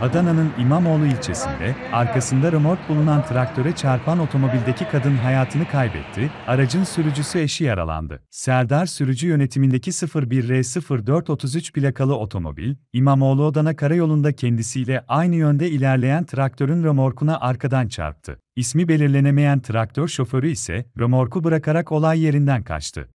Adana'nın İmamoğlu ilçesinde, arkasında römork bulunan traktöre çarpan otomobildeki kadın hayatını kaybetti, aracın sürücüsü eşi yaralandı. Serdar sürücü yönetimindeki 01R0433 plakalı otomobil, İmamoğlu Adana karayolunda kendisiyle aynı yönde ilerleyen traktörün römorkuna arkadan çarptı. İsmi belirlenemeyen traktör şoförü ise römorku bırakarak olay yerinden kaçtı.